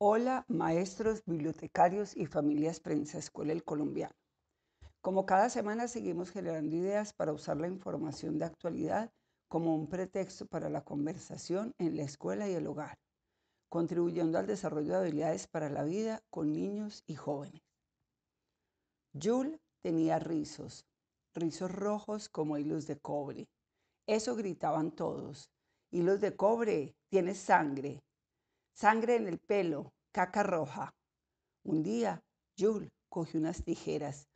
Hola, maestros, bibliotecarios y familias Prensa Escuela El Colombiano. Como cada semana seguimos generando ideas para usar la información de actualidad como un pretexto para la conversación en la escuela y el hogar, contribuyendo al desarrollo de habilidades para la vida con niños y jóvenes. Jules tenía rizos, rizos rojos como hilos de cobre. Eso gritaban todos. Hilos de cobre, tienes sangre, sangre en el pelo, caca roja. Un día, Jules cogió unas tijeras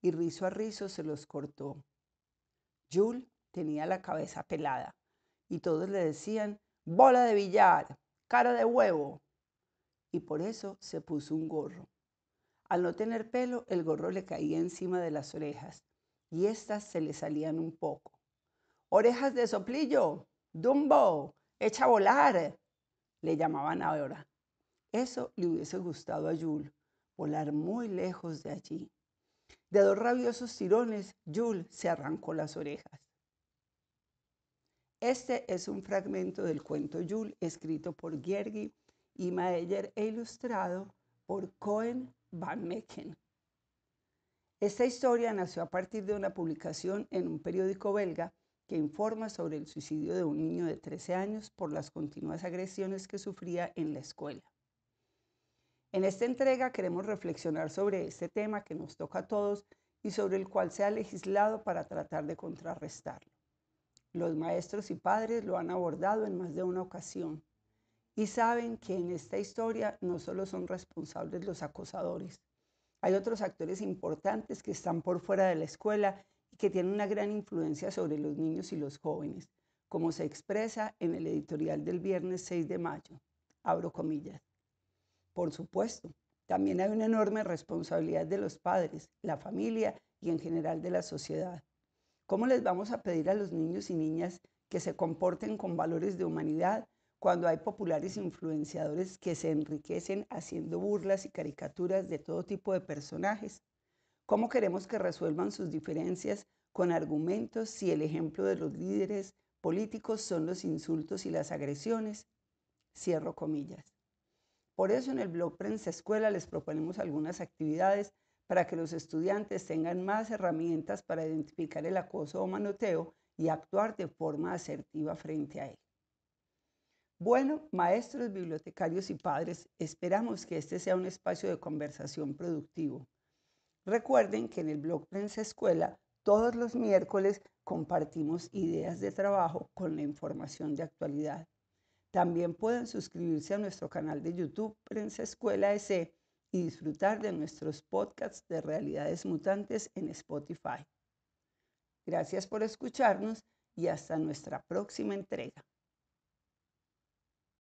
y rizo a rizo se los cortó. Jules tenía la cabeza pelada y todos le decían, bola de billar, cara de huevo. Y por eso se puso un gorro. Al no tener pelo, el gorro le caía encima de las orejas y éstas se le salían un poco. Orejas de soplillo, Dumbo, echa a volar, le llamaban ahora. Eso le hubiese gustado a Jules, volar muy lejos de allí. De dos rabiosos tirones, Jules se arrancó las orejas. Este es un fragmento del cuento Jules, escrito por Giergi y Maeyer e ilustrado por Cohen Van Mecken. Esta historia nació a partir de una publicación en un periódico belga que informa sobre el suicidio de un niño de 13 años por las continuas agresiones que sufría en la escuela. En esta entrega queremos reflexionar sobre este tema que nos toca a todos y sobre el cual se ha legislado para tratar de contrarrestarlo. Los maestros y padres lo han abordado en más de una ocasión y saben que en esta historia no solo son responsables los acosadores, hay otros actores importantes que están por fuera de la escuela y que tienen una gran influencia sobre los niños y los jóvenes, como se expresa en el editorial del viernes 6 de mayo. Abro comillas. Por supuesto, también hay una enorme responsabilidad de los padres, la familia y en general de la sociedad. ¿Cómo les vamos a pedir a los niños y niñas que se comporten con valores de humanidad cuando hay populares influenciadores que se enriquecen haciendo burlas y caricaturas de todo tipo de personajes? ¿Cómo queremos que resuelvan sus diferencias con argumentos si el ejemplo de los líderes políticos son los insultos y las agresiones? Cierro comillas. Por eso en el blog Prensa Escuela les proponemos algunas actividades para que los estudiantes tengan más herramientas para identificar el acoso o manoteo y actuar de forma asertiva frente a él. Bueno, maestros, bibliotecarios y padres, esperamos que este sea un espacio de conversación productivo. Recuerden que en el blog Prensa Escuela todos los miércoles compartimos ideas de trabajo con la información de actualidad. También pueden suscribirse a nuestro canal de YouTube Prensa Escuela S y disfrutar de nuestros podcasts de realidades mutantes en Spotify. Gracias por escucharnos y hasta nuestra próxima entrega.